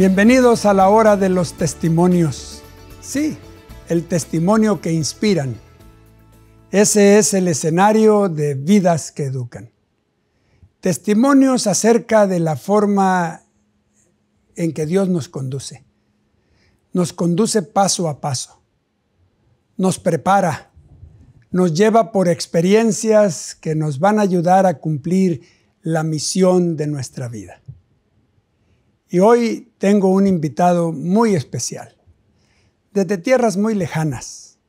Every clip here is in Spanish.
Bienvenidos a la hora de los testimonios. Sí, el testimonio que inspiran. Ese es el escenario de vidas que educan. Testimonios acerca de la forma en que Dios nos conduce. Nos conduce paso a paso. Nos prepara. Nos lleva por experiencias que nos van a ayudar a cumplir la misión de nuestra vida. Y hoy tengo un invitado muy especial, desde tierras muy lejanas,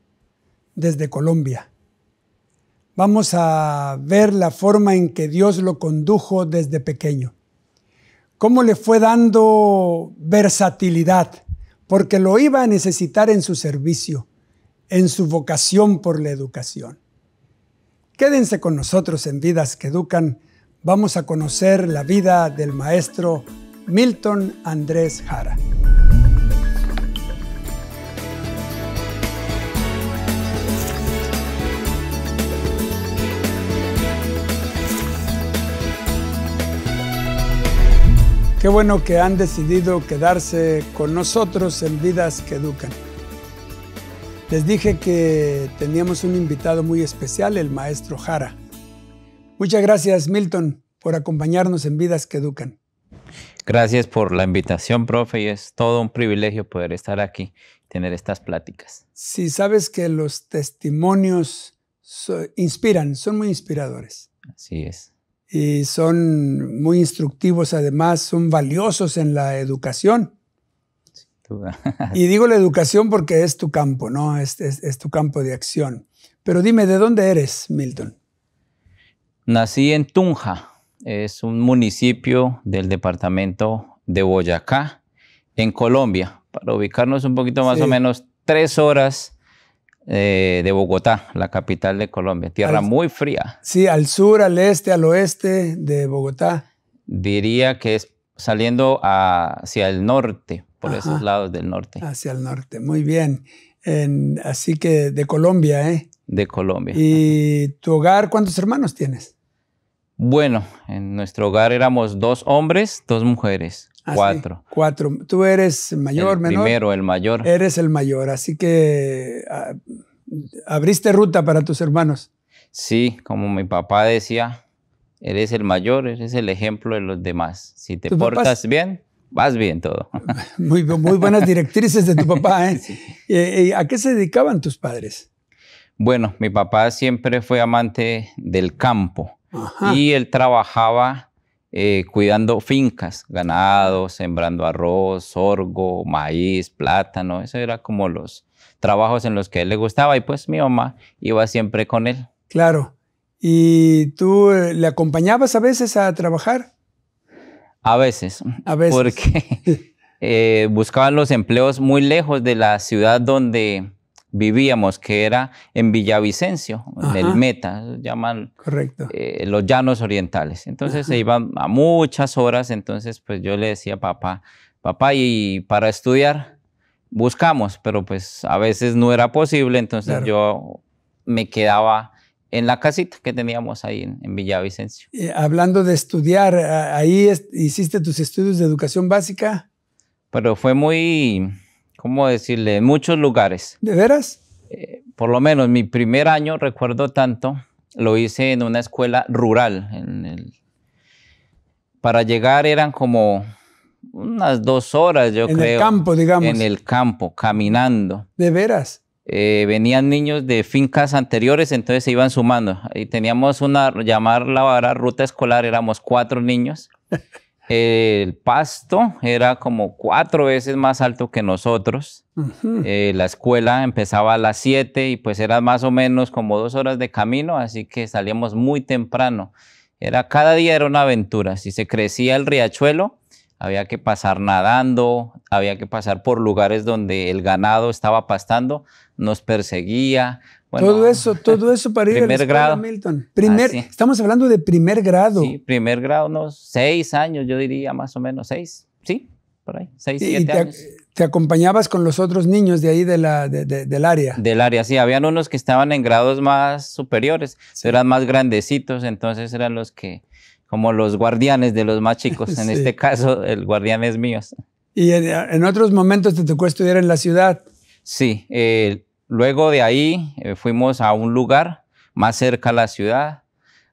desde Colombia. Vamos a ver la forma en que Dios lo condujo desde pequeño, cómo le fue dando versatilidad, porque lo iba a necesitar en su servicio, en su vocación por la educación. Quédense con nosotros en Vidas que Educan. Vamos a conocer la vida del maestro Milton Andrés Jara. Qué bueno que han decidido quedarse con nosotros en Vidas que Educan. Les dije que teníamos un invitado muy especial, el maestro Jara. Muchas gracias, Milton, por acompañarnos en Vidas que Educan. Gracias por la invitación, profe, y es todo un privilegio poder estar aquí, tener estas pláticas. Sí, sabes que los testimonios inspiran, son muy inspiradores. Así es. Y son muy instructivos, además, son valiosos en la educación. y digo la educación porque es tu campo, ¿no? es tu campo de acción. Pero dime, ¿de dónde eres, Milton? Nací en Tunja, es un municipio del departamento de Boyacá, en Colombia. Para ubicarnos un poquito más o menos, tres horas eh, de Bogotá, la capital de Colombia. Tierra muy fría. Sí, al sur, al este, al oeste de Bogotá. Diría que es saliendo hacia el norte, por esos lados del norte. Hacia el norte, muy bien. así que de Colombia, ¿eh? De Colombia. ¿Y tu hogar, cuántos hermanos tienes? Bueno, en nuestro hogar éramos dos hombres, dos mujeres. Ah, cuatro. cuatro. Tú eres mayor, el Primero, el mayor. Eres el mayor, así que ah, abriste ruta para tus hermanos. Sí, como mi papá decía, eres el mayor, eres el ejemplo de los demás. Si te portas bien, vas bien todo. Muy, buenas directrices de tu papá. ¿eh? a qué se dedicaban tus padres? Bueno, mi papá siempre fue amante del campo y él trabajaba eh, cuidando fincas, ganado, sembrando arroz, sorgo, maíz, plátano. Eso era como los trabajos en los que a él le gustaba y pues mi mamá iba siempre con él. Claro. ¿Y tú eh, le acompañabas a veces a trabajar? A veces. A veces. Porque eh, buscaban los empleos muy lejos de la ciudad donde vivíamos, que era en Villavicencio, en el Meta, llaman eh, los llanos orientales. Entonces se iban a muchas horas, entonces pues yo le decía, papá, papá, y para estudiar buscamos, pero pues a veces no era posible, entonces yo me quedaba en la casita que teníamos ahí en, Villavicencio. Eh, hablando de estudiar, ahí hiciste tus estudios de educación básica. Pero fue muy, ¿cómo decirle? En muchos lugares. ¿De veras? Eh, por lo menos mi primer año, recuerdo tanto, lo hice en una escuela rural. para llegar eran como unas dos horas, yo creo. En el campo, digamos. En el campo, caminando. ¿De veras? Eh, venían niños de fincas anteriores, entonces se iban sumando. Y teníamos una, llamar la vara ruta escolar, éramos cuatro niños. El pasto era como cuatro veces más alto que nosotros. Eh, la escuela empezaba a las siete y pues era más o menos como dos horas de camino, así que salíamos muy temprano. Era, cada día era una aventura. Si se crecía el riachuelo, había que pasar nadando, había que pasar por lugares donde el ganado estaba pastando, nos perseguía. todo eso, todo eso para ir primer a grado. Milton. Primer, Estamos hablando de primer grado. Sí, primer grado, unos seis años, yo diría más o menos, seis, sí, por ahí, seis, siete te, años. ¿Te acompañabas con los otros niños de ahí de la, del área? Del área, sí, habían unos que estaban en grados más superiores, eran más grandecitos, entonces eran los que como los guardianes de los más chicos. En este caso, el guardián es mío. ¿Y en, otros momentos te tocó estudiar en la ciudad? Sí, eh, luego de ahí eh, fuimos a un lugar más cerca a la ciudad.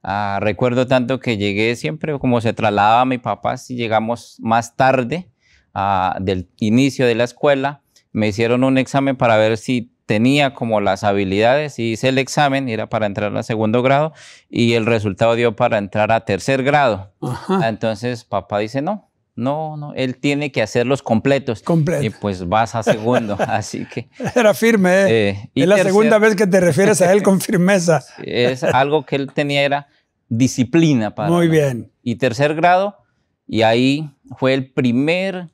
Ah, recuerdo tanto que llegué siempre, como se trasladaba mi papá, si llegamos más tarde ah, del inicio de la escuela, me hicieron un examen para ver si tenía como las habilidades, y hice el examen, era para entrar a segundo grado, y el resultado dio para entrar a tercer grado. Entonces papá dice, no, no, no, él tiene que hacer los completos. Completo. Y pues vas a segundo, así que... Era firme, ¿eh? eh y es la segunda vez que te refieres a él con firmeza. es algo que él tenía, era disciplina para... Muy bien. Y tercer grado, y ahí fue el primer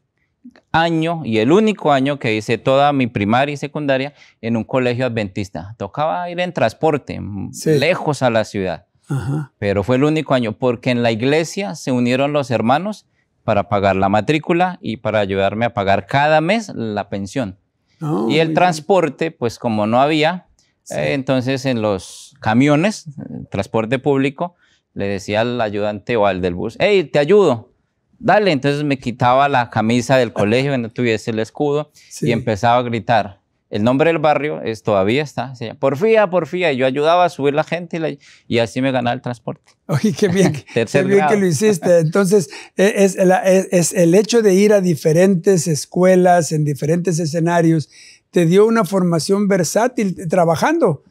año y el único año que hice toda mi primaria y secundaria en un colegio adventista. Tocaba ir en transporte, lejos a la ciudad. Pero fue el único año, porque en la iglesia se unieron los hermanos para pagar la matrícula y para ayudarme a pagar cada mes la pensión. Oh, y el transporte, pues como no había, eh, entonces en los camiones, eh, transporte público, le decía al ayudante o al del bus, hey, te ayudo dale. Entonces me quitaba la camisa del colegio donde tuviese el escudo y empezaba a gritar. El nombre del barrio es, todavía está. Porfía, porfía. Y yo ayudaba a subir la gente y, así me ganaba el transporte. Oye, qué bien, qué bien que lo hiciste. Entonces, e, e, es, el hecho de ir a diferentes escuelas, en diferentes escenarios, te dio una formación versátil trabajando.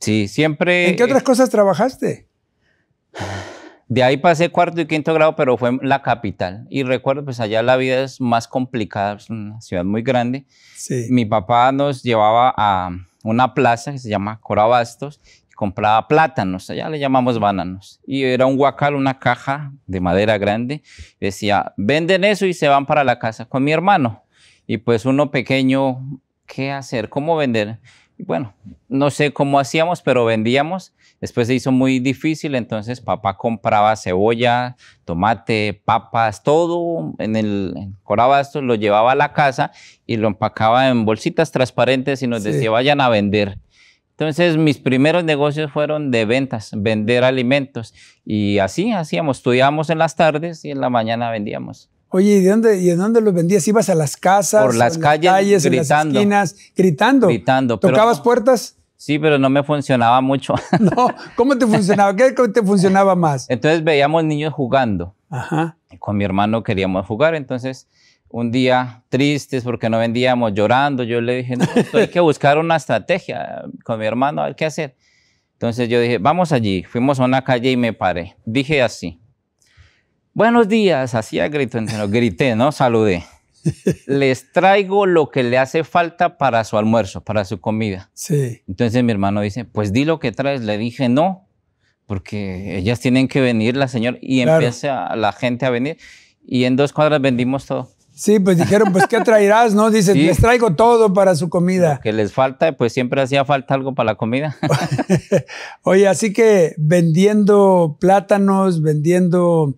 Sí, siempre. ¿En qué otras eh, cosas trabajaste? De ahí pasé cuarto y quinto grado, pero fue la capital. Y recuerdo, pues allá la vida es más complicada, es una ciudad muy grande. Mi papá nos llevaba a una plaza que se llama Corabastos y compraba plátanos, allá le llamamos bananos. Y era un huacal, una caja de madera grande. Decía, venden eso y se van para la casa con mi hermano. Y pues uno pequeño, ¿qué hacer? ¿Cómo vender? bueno, no sé cómo hacíamos, pero vendíamos. Después se hizo muy difícil, entonces papá compraba cebolla, tomate, papas, todo en el corabasto, lo llevaba a la casa y lo empacaba en bolsitas transparentes y nos decía, vayan a vender. Entonces mis primeros negocios fueron de ventas, vender alimentos. Y así hacíamos, estudiábamos en las tardes y en la mañana vendíamos. Oye, ¿y de dónde, los vendías? ¿Ibas a las casas? Por las, calles, gritando. las esquinas, gritando. Gritando. ¿Tocabas puertas? Sí, pero no me funcionaba mucho. no, ¿cómo te funcionaba? ¿Qué te funcionaba más? Entonces veíamos niños jugando. Ajá. con mi hermano queríamos jugar, entonces un día tristes porque no vendíamos, llorando. Yo le dije, no, hay que buscar una estrategia con mi hermano, hay que qué hacer. Entonces yo dije, vamos allí. Fuimos a una calle y me paré. Dije así, Buenos días, hacía grito, grité, ¿no? Saludé. Les traigo lo que le hace falta para su almuerzo, para su comida. Sí. Entonces mi hermano dice, pues di lo que traes. Le dije, no, porque ellas tienen que venir, la señora, y empieza la gente a venir. Y en dos cuadras vendimos todo. Sí, pues dijeron, pues ¿qué traerás? No, dice, les traigo todo para su comida. que les falta, pues siempre hacía falta algo para la comida. Oye, así que vendiendo plátanos, vendiendo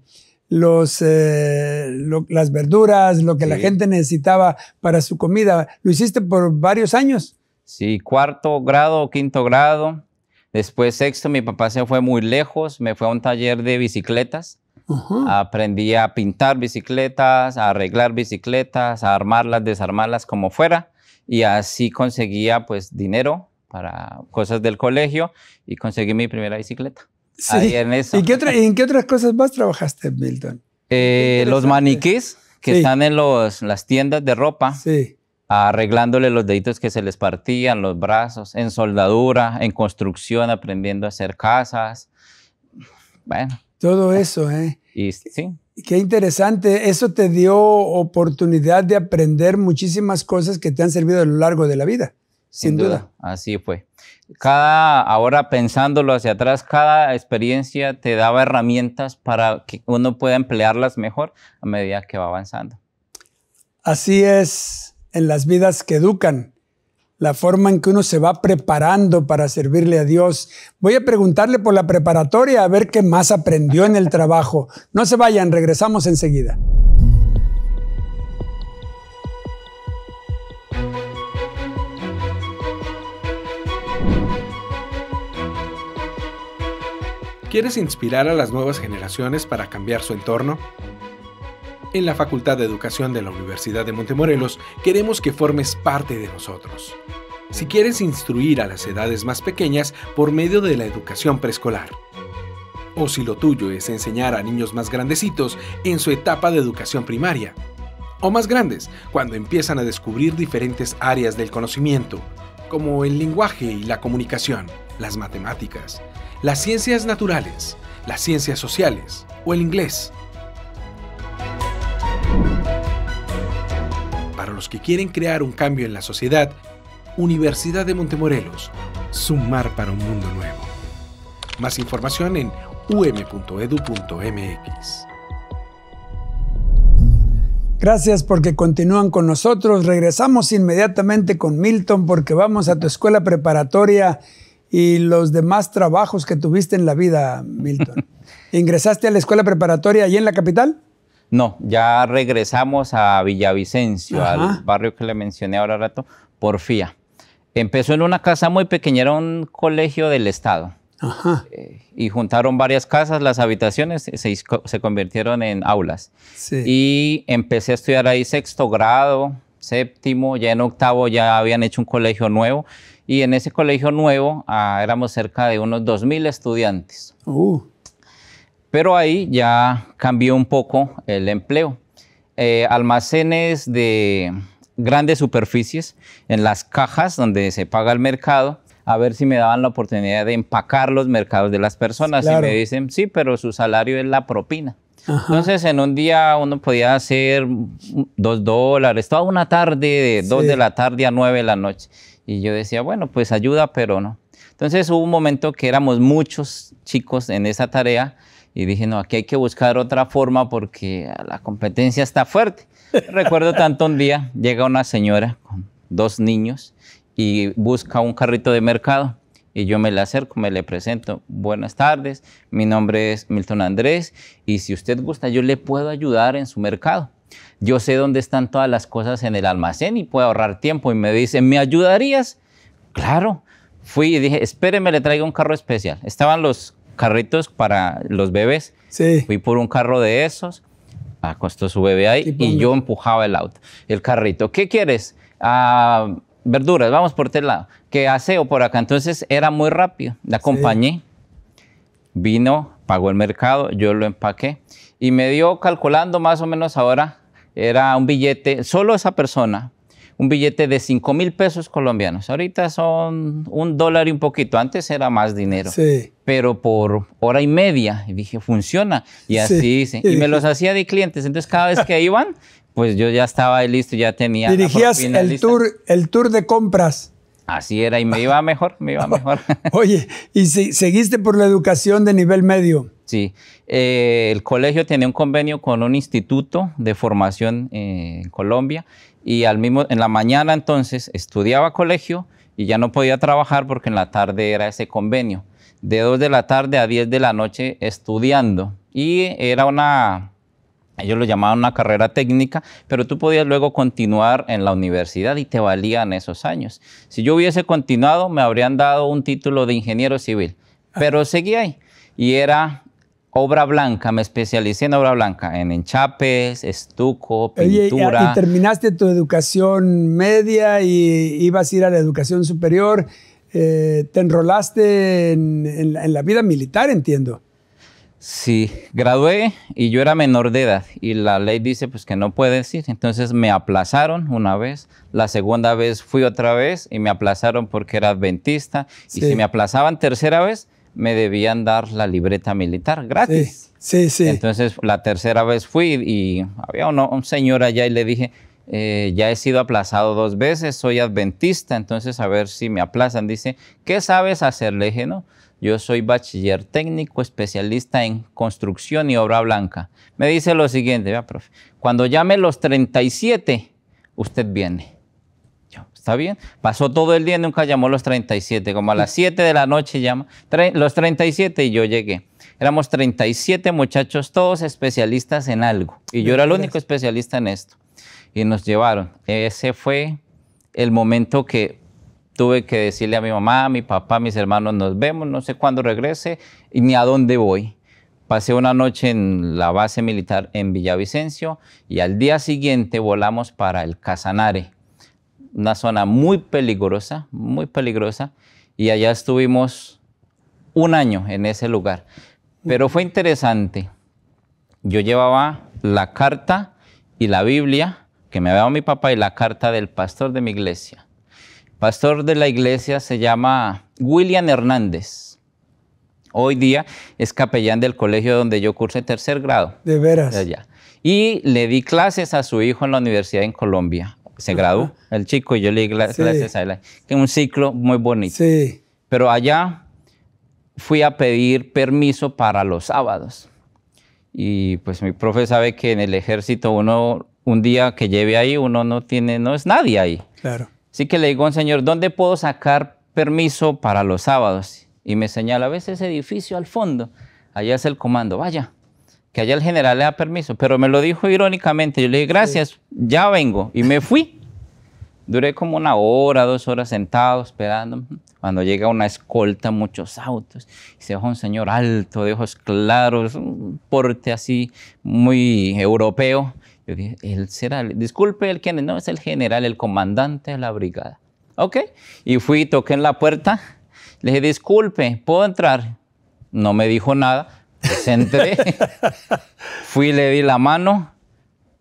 los, eh, las verduras, lo que la gente necesitaba para su comida. Lo hiciste por varios años. Sí, cuarto grado, quinto grado. Después sexto, mi papá se fue muy lejos, me fue a un taller de bicicletas. Aprendí a pintar bicicletas, a arreglar bicicletas, a armarlas, desarmarlas como fuera. Y así conseguía pues dinero para cosas del colegio y conseguí mi primera bicicleta. Sí. en eso. ¿Y qué en qué otras cosas más trabajaste, Milton? Eh, los maniquís que están en las tiendas de ropa, arreglándole los deditos que se les partían, los brazos, en soldadura, en construcción, aprendiendo a hacer casas. Bueno. Todo eso, ¿eh? sí. Qué interesante. Eso te dio oportunidad de aprender muchísimas cosas que te han servido a lo largo de la vida. Sin, duda. Así fue cada, ahora pensándolo hacia atrás, cada experiencia te daba herramientas para que uno pueda emplearlas mejor a medida que va avanzando. Así es en las vidas que educan, la forma en que uno se va preparando para servirle a Dios. Voy a preguntarle por la preparatoria a ver qué más aprendió en el trabajo. No se vayan, regresamos enseguida. ¿Quieres inspirar a las nuevas generaciones para cambiar su entorno? En la Facultad de Educación de la Universidad de Montemorelos queremos que formes parte de nosotros. Si quieres instruir a las edades más pequeñas por medio de la educación preescolar, o si lo tuyo es enseñar a niños más grandecitos en su etapa de educación primaria, o más grandes, cuando empiezan a descubrir diferentes áreas del conocimiento, como el lenguaje y la comunicación, las matemáticas, las ciencias naturales, las ciencias sociales o el inglés. Para los que quieren crear un cambio en la sociedad, Universidad de Montemorelos, sumar para un mundo nuevo. Más información en um.edu.mx. Gracias porque continúan con nosotros. Regresamos inmediatamente con Milton porque vamos a tu escuela preparatoria y los demás trabajos que tuviste en la vida, Milton. ¿Ingresaste a la escuela preparatoria allí en la capital? No, ya regresamos a Villavicencio, al barrio que le mencioné ahora rato, Porfía. Empezó en una casa muy pequeña, era un colegio del Estado. Ajá. Eh, y juntaron varias casas, las habitaciones eh, se, se convirtieron en aulas. Sí. Y empecé a estudiar ahí sexto grado, séptimo, ya en octavo ya habían hecho un colegio nuevo y en ese colegio nuevo ah, éramos cerca de unos 2.000 estudiantes. Uh. Pero ahí ya cambió un poco el empleo. Eh, almacenes de grandes superficies, en las cajas donde se paga el mercado, a ver si me daban la oportunidad de empacar los mercados de las personas. Y me dicen, sí, pero su salario es la propina. Entonces, en un día uno podía hacer dos dólares, toda una tarde, de 2 dos de la tarde a nueve de la noche. Y yo decía, bueno, pues ayuda, pero no. Entonces hubo un momento que éramos muchos chicos en esa tarea y dije, no, aquí hay que buscar otra forma porque la competencia está fuerte. Recuerdo tanto un día, llega una señora con dos niños y busca un carrito de mercado y yo me le acerco, me le presento. Buenas tardes, mi nombre es Milton Andrés y si usted gusta yo le puedo ayudar en su mercado. Yo sé dónde están todas las cosas en el almacén y puedo ahorrar tiempo. Y me dice, ¿me ayudarías? Claro. Fui y dije, espéreme, le traigo un carro especial. Estaban los carritos para los bebés. Sí. Fui por un carro de esos, acostó su bebé ahí y yo empujaba el auto, el carrito. ¿Qué quieres? Ah, verduras, vamos por este lado. ¿Qué aseo por acá? Entonces era muy rápido. La acompañé, vino, pagó el mercado, yo lo empaqué y me dio calculando más o menos ahora, era un billete, solo esa persona, un billete de 5 mil pesos colombianos. Ahorita son un dólar y un poquito. Antes era más dinero. Sí. Pero por hora y media. dije, funciona. Y así hice. Y me los hacía de clientes. Entonces, cada vez que iban, pues yo ya estaba listo, ya tenía. Dirigías el tour, el tour de compras. Así era y me iba mejor, me iba mejor. Oye, ¿y si seguiste por la educación de nivel medio? Sí, eh, el colegio tenía un convenio con un instituto de formación en Colombia y al mismo, en la mañana entonces estudiaba colegio y ya no podía trabajar porque en la tarde era ese convenio. De 2 de la tarde a 10 de la noche estudiando y era una ellos lo llamaban una carrera técnica, pero tú podías luego continuar en la universidad y te valían esos años. Si yo hubiese continuado, me habrían dado un título de ingeniero civil, pero seguí ahí. Y era obra blanca, me especialicé en obra blanca, en enchapes, estuco, pintura. y, terminaste tu educación media y ibas a ir a la educación superior. Eh, te enrolaste en la vida militar, entiendo. Sí, gradué y yo era menor de edad y la ley dice pues que no puede decir. Entonces me aplazaron una vez, la segunda vez fui otra vez y me aplazaron porque era adventista y si me aplazaban tercera vez me debían dar la libreta militar gratis. Sí, sí. Entonces la tercera vez fui y había un señor allá y le dije, eh, ya he sido aplazado dos veces, soy adventista, entonces a ver si me aplazan. Dice, ¿qué sabes hacer? Le no yo soy bachiller técnico, especialista en construcción y obra blanca. Me dice lo siguiente, vea, profe, cuando llame los 37, usted viene. Yo, ¿Está bien? Pasó todo el día y nunca llamó los 37. Como a las 7 mm. de la noche llama los 37 y yo llegué. Éramos 37 muchachos, todos especialistas en algo. Y yo era el único especialista en esto. Y nos llevaron. Ese fue el momento que tuve que decirle a mi mamá, a mi papá, a mis hermanos, nos vemos, no sé cuándo regrese y ni a dónde voy. Pasé una noche en la base militar en Villavicencio y al día siguiente volamos para el Casanare, una zona muy peligrosa, muy peligrosa, y allá estuvimos un año en ese lugar. Pero fue interesante. Yo llevaba la carta y la Biblia que me había dado mi papá y la carta del pastor de mi iglesia pastor de la iglesia se llama William Hernández. Hoy día es capellán del colegio donde yo cursé tercer grado. De veras. Y le di clases a su hijo en la universidad en Colombia. Se graduó el chico y yo le di clases a él. Que un ciclo muy bonito. Sí. Pero allá fui a pedir permiso para los sábados. Y pues mi profe sabe que en el ejército uno, un día que lleve ahí, uno no tiene, no es nadie ahí. Claro. Así que le digo un Señor, ¿dónde puedo sacar permiso para los sábados? Y me señala, a veces ese edificio al fondo? Allá es el comando, vaya, que allá el general le da permiso. Pero me lo dijo irónicamente, yo le dije, gracias, ya vengo. Y me fui. Duré como una hora, dos horas sentado esperando. Cuando llega una escolta, muchos autos. Y se un señor alto, de ojos claros, un porte así muy europeo. Yo dije, él será, disculpe, el quién es? no, es el general, el comandante de la brigada. ¿Ok? Y fui, toqué en la puerta, le dije, disculpe, ¿puedo entrar? No me dijo nada, pues entré, fui, le di la mano,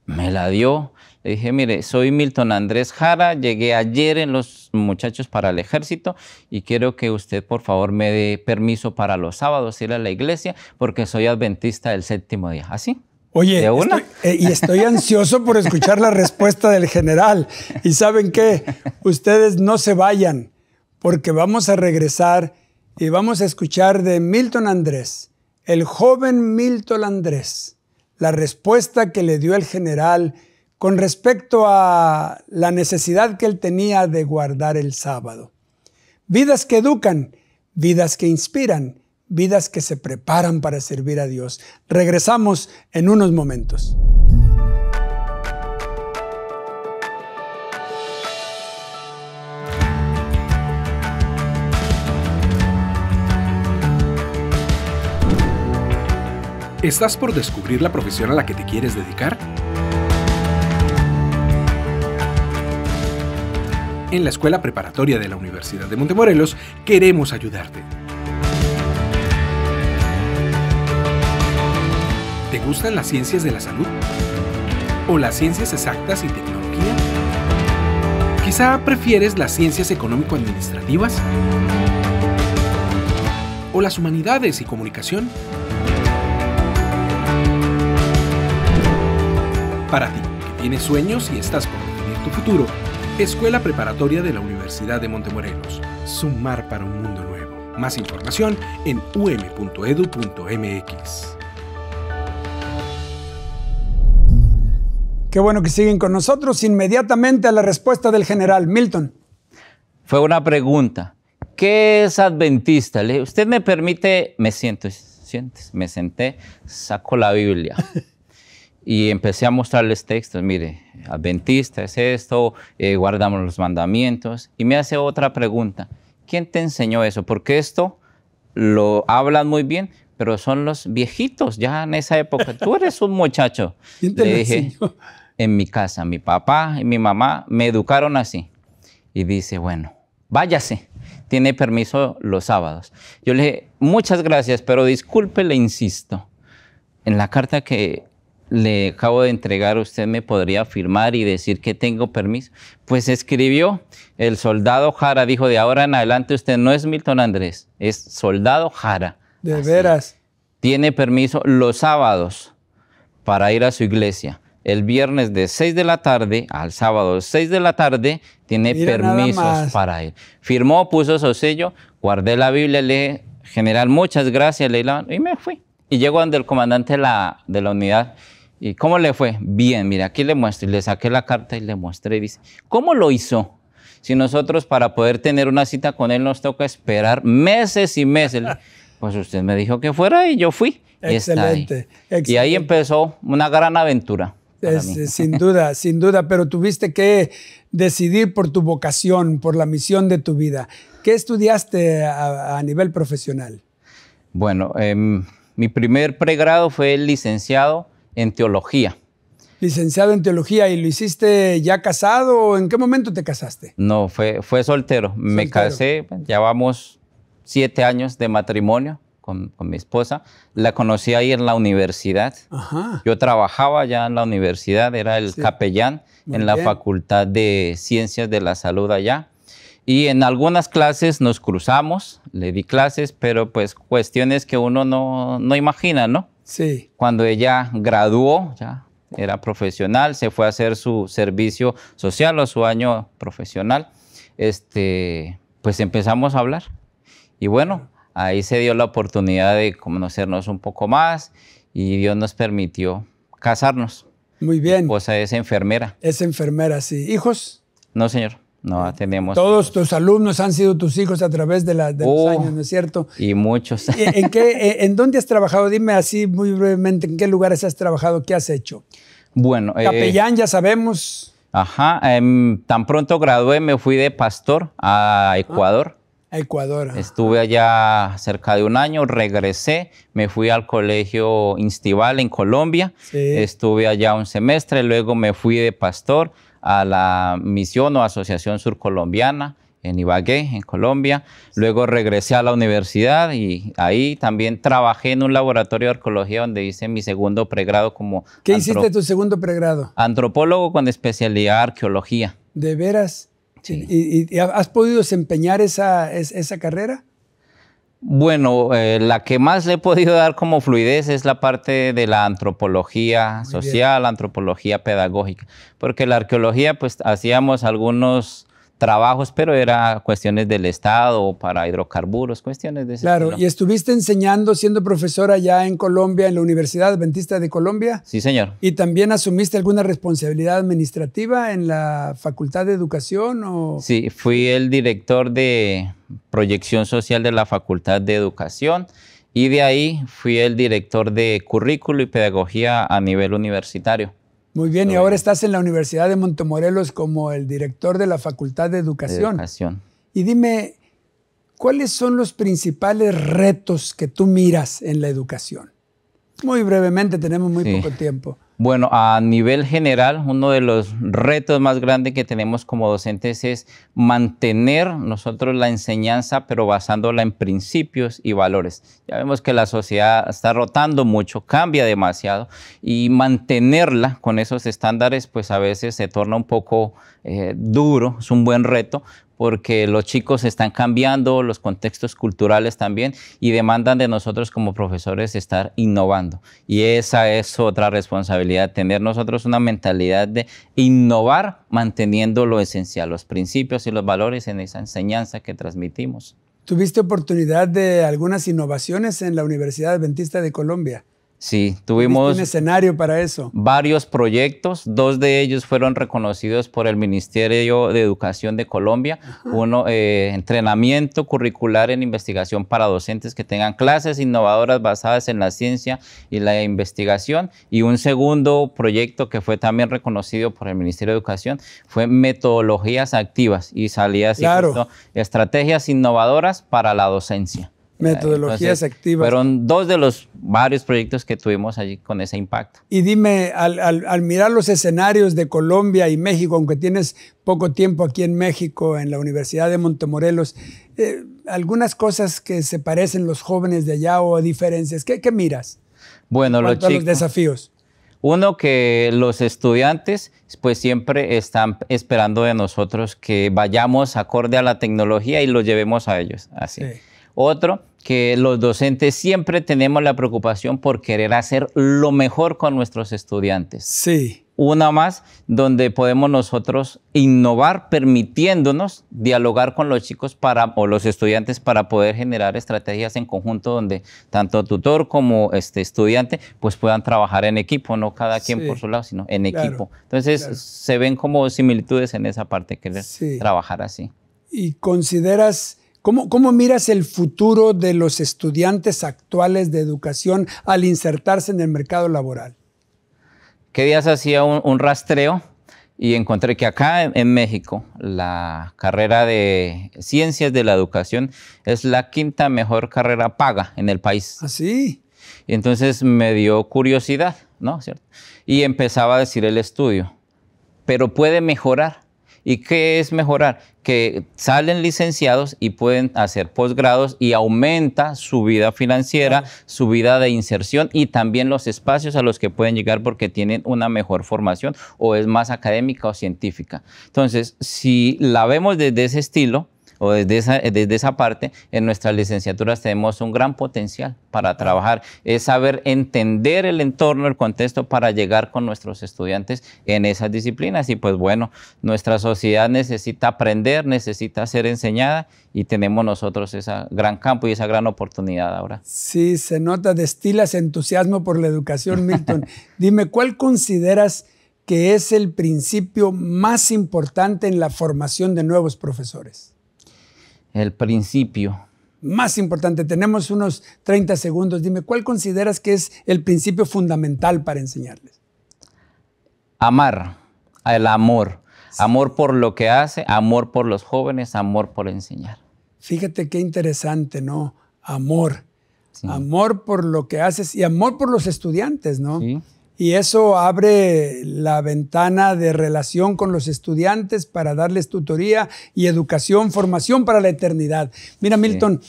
me la dio. Le dije, mire, soy Milton Andrés Jara, llegué ayer en los muchachos para el ejército y quiero que usted por favor me dé permiso para los sábados ir a la iglesia porque soy adventista del séptimo día. ¿Así? Oye, eh, y estoy ansioso por escuchar la respuesta del general. Y saben qué, ustedes no se vayan, porque vamos a regresar y vamos a escuchar de Milton Andrés, el joven Milton Andrés, la respuesta que le dio el general con respecto a la necesidad que él tenía de guardar el sábado. Vidas que educan, vidas que inspiran vidas que se preparan para servir a Dios. Regresamos en unos momentos. ¿Estás por descubrir la profesión a la que te quieres dedicar? En la Escuela Preparatoria de la Universidad de Montemorelos queremos ayudarte ¿Te gustan las ciencias de la salud? ¿O las ciencias exactas y tecnología? Quizá prefieres las ciencias económico-administrativas o las humanidades y comunicación. Para ti, que tienes sueños y estás por definir tu futuro, Escuela Preparatoria de la Universidad de Montemorelos. Sumar para un mundo nuevo. Más información en um.edu.mx. Qué bueno que siguen con nosotros. Inmediatamente a la respuesta del general Milton. Fue una pregunta. ¿Qué es adventista? Le usted me permite, me siento, sientes, me senté, saco la Biblia. y empecé a mostrarles textos, mire, adventista es esto, eh, guardamos los mandamientos. Y me hace otra pregunta, ¿quién te enseñó eso? Porque esto lo hablan muy bien, pero son los viejitos ya en esa época. Tú eres un muchacho. ¿Quién te enseñó? en mi casa. Mi papá y mi mamá me educaron así. Y dice, bueno, váyase. Tiene permiso los sábados. Yo le dije, muchas gracias, pero disculpe, le insisto. En la carta que le acabo de entregar, usted me podría firmar y decir que tengo permiso. Pues escribió, el soldado Jara dijo, de ahora en adelante usted no es Milton Andrés, es soldado Jara. De veras. Tiene permiso los sábados para ir a su iglesia el viernes de 6 de la tarde al sábado 6 de la tarde tiene permisos para él. Firmó, puso su sello, guardé la Biblia, le general, muchas gracias, y me fui. Y llegó donde el comandante de la, unidad. ¿Y cómo le fue? Bien, mira, aquí le muestro. Y le saqué la carta y le mostré. Y dice, ¿cómo lo hizo? Si nosotros para poder tener una cita con él nos toca esperar meses y meses. pues usted me dijo que fuera y yo fui. excelente. Y ahí empezó una gran aventura. Eh, sin duda, sin duda, pero tuviste que decidir por tu vocación, por la misión de tu vida. ¿Qué estudiaste a, nivel profesional? Bueno, em, mi primer pregrado fue licenciado en teología. Licenciado en teología, ¿y lo hiciste ya casado o en qué momento te casaste? No, fue, fue soltero. soltero. Me casé, ya vamos siete años de matrimonio con, mi esposa. La conocí ahí en la universidad. Yo trabajaba ya en la universidad, era el capellán en la Facultad de Ciencias de la Salud allá. Y en algunas clases nos cruzamos, le di clases, pero pues cuestiones que uno no, no imagina, ¿no? Sí. Cuando ella graduó, ya era profesional, se fue a hacer su servicio social o su año profesional, este, pues empezamos a hablar. Y bueno, ahí se dio la oportunidad de conocernos un poco más y Dios nos permitió casarnos. Muy bien. ¿Pues sea, es enfermera. Es enfermera, sí. ¿Hijos? No, señor. No tenemos. Todos tus alumnos han sido tus hijos a través de, la, los uh, años, ¿no es cierto? Y muchos. ¿En, qué, eh, ¿En dónde has trabajado? Dime así muy brevemente, ¿en qué lugares has trabajado? ¿Qué has hecho? Bueno. Eh, Capellán, ya sabemos. Ajá. Em, tan pronto gradué, me fui de pastor a Ecuador. Ecuador. Estuve allá cerca de un año, regresé, me fui al colegio Instival en Colombia, estuve allá un semestre, luego me fui de pastor a la misión o asociación surcolombiana en Ibagué, en Colombia. Luego regresé a la universidad y ahí también trabajé en un laboratorio de arqueología donde hice mi segundo pregrado como... ¿Qué hiciste tu segundo pregrado? Antropólogo con especialidad arqueología. ¿De veras? ¿Y, has podido desempeñar esa, carrera? Bueno, eh, la que más le he podido dar como fluidez es la parte de la antropología social, antropología pedagógica, porque la arqueología, pues hacíamos algunos trabajos, pero era cuestiones del Estado, para hidrocarburos, cuestiones de ese Claro, ¿y estuviste enseñando siendo profesora allá en Colombia, en la Universidad Adventista de Colombia? Sí, señor. ¿Y también asumiste alguna responsabilidad administrativa en la Facultad de Educación? O? Sí, fui el director de proyección social de la Facultad de Educación. Y de ahí fui el director de currículo y pedagogía a nivel universitario. Muy bien, y ahora estás en la Universidad de Montemorelos como el director de la Facultad de Educación. Y dime, ¿cuáles son los principales retos que tú miras en la educación? Muy brevemente, tenemos muy poco tiempo. Bueno, a nivel general, uno de los retos más grandes que tenemos como docentes es mantener nosotros la enseñanza, pero basándola en principios y valores. Ya vemos que la sociedad está rotando mucho, cambia demasiado, y mantenerla con esos estándares, pues a veces se torna un poco eh, duro, es un buen reto, porque los chicos están cambiando, los contextos culturales también, y demandan de nosotros como profesores estar innovando. Y esa es otra responsabilidad, tener nosotros una mentalidad de innovar manteniendo lo esencial, los principios y los valores en esa enseñanza que transmitimos. ¿Tuviste oportunidad de algunas innovaciones en la Universidad Adventista de Colombia? Sí, tuvimos... un escenario para eso? Varios proyectos, dos de ellos fueron reconocidos por el Ministerio de Educación de Colombia. Uno, eh, entrenamiento curricular en investigación para docentes que tengan clases innovadoras basadas en la ciencia y la investigación. Y un segundo proyecto que fue también reconocido por el Ministerio de Educación fue metodologías activas y salidas y estrategias innovadoras para la docencia. Metodologías activas. Fueron dos de los varios proyectos que tuvimos allí con ese impacto. Y dime, al, mirar los escenarios de Colombia y México, aunque tienes poco tiempo aquí en México, en la Universidad de Montemorelos, eh, algunas cosas que se parecen los jóvenes de allá o diferencias, ¿qué, miras? Bueno, los, desafíos. Uno, que los estudiantes pues siempre están esperando de nosotros que vayamos acorde a la tecnología y lo llevemos a ellos, así. Sí. Otro, que los docentes siempre tenemos la preocupación por querer hacer lo mejor con nuestros estudiantes. Sí. Una más donde podemos nosotros innovar permitiéndonos dialogar con los chicos para, o los estudiantes para poder generar estrategias en conjunto donde tanto tutor como este estudiante pues puedan trabajar en equipo, no cada quien por su lado, sino en equipo. Entonces se ven como similitudes en esa parte, querer trabajar así. ¿Y consideras ¿Cómo, ¿Cómo, miras el futuro de los estudiantes actuales de educación al insertarse en el mercado laboral? ¿Qué días hacía un, rastreo? Y encontré que acá en México la carrera de ciencias de la educación es la quinta mejor carrera paga en el país. Así. ¿Ah, y entonces me dio curiosidad, ¿no? ¿Cierto? Y empezaba a decir el estudio, pero puede mejorar. ¿Y qué es mejorar? Que salen licenciados y pueden hacer posgrados y aumenta su vida financiera, su vida de inserción y también los espacios a los que pueden llegar porque tienen una mejor formación o es más académica o científica. Entonces, si la vemos desde ese estilo, desde esa, eh, desde esa parte, en nuestras licenciaturas tenemos un gran potencial para trabajar. Es saber entender el entorno, el contexto para llegar con nuestros estudiantes en esas disciplinas. Y pues bueno, nuestra sociedad necesita aprender, necesita ser enseñada y tenemos nosotros ese gran campo y esa gran oportunidad ahora. Sí, se nota, destilas entusiasmo por la educación, Milton. Dime, ¿cuál consideras que es el principio más importante en la formación de nuevos profesores? El principio. Más importante, tenemos unos 30 segundos. Dime, ¿cuál consideras que es el principio fundamental para enseñarles? Amar, el amor. Amor por lo que hace, amor por los jóvenes, amor por enseñar. Fíjate qué interesante, ¿no? Amor. Amor por lo que haces y amor por los estudiantes, ¿no? y eso abre la ventana de relación con los estudiantes para darles tutoría y educación, formación para la eternidad. Mira, Milton,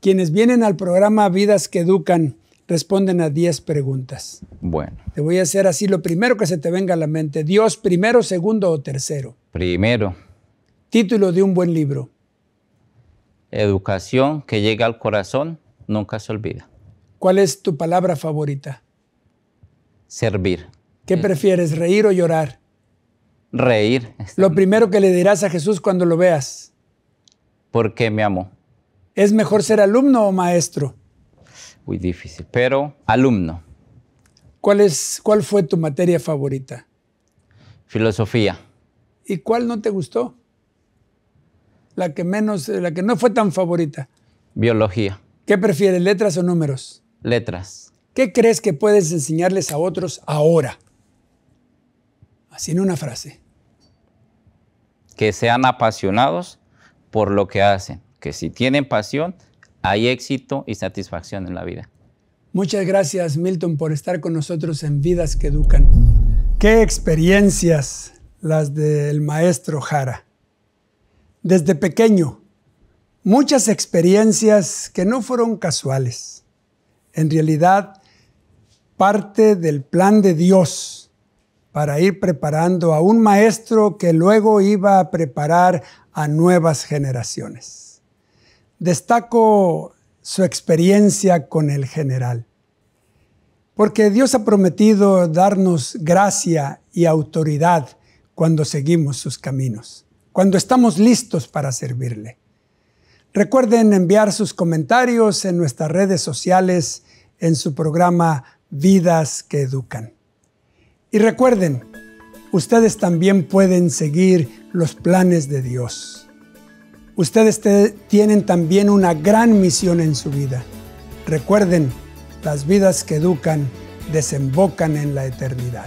quienes vienen al programa Vidas que Educan responden a 10 preguntas. Bueno. Te voy a hacer así lo primero que se te venga a la mente. Dios primero, segundo o tercero. Primero. Título de un buen libro. Educación que llega al corazón, nunca se olvida. ¿Cuál es tu palabra favorita? servir. ¿Qué prefieres, reír o llorar? Reír. Lo primero que le dirás a Jesús cuando lo veas. Porque qué me amo? ¿Es mejor ser alumno o maestro? Muy difícil, pero alumno. ¿Cuál, es, ¿Cuál fue tu materia favorita? Filosofía. ¿Y cuál no te gustó? La que menos, la que no fue tan favorita. Biología. ¿Qué prefieres, letras o números? Letras. ¿Qué crees que puedes enseñarles a otros ahora? Así en una frase. Que sean apasionados por lo que hacen, que si tienen pasión, hay éxito y satisfacción en la vida. Muchas gracias Milton por estar con nosotros en Vidas que Educan. Qué experiencias las del maestro Jara. Desde pequeño, muchas experiencias que no fueron casuales. En realidad, parte del plan de Dios para ir preparando a un maestro que luego iba a preparar a nuevas generaciones. Destaco su experiencia con el general, porque Dios ha prometido darnos gracia y autoridad cuando seguimos sus caminos, cuando estamos listos para servirle. Recuerden enviar sus comentarios en nuestras redes sociales, en su programa vidas que educan. Y recuerden, ustedes también pueden seguir los planes de Dios. Ustedes tienen también una gran misión en su vida. Recuerden, las vidas que educan desembocan en la eternidad.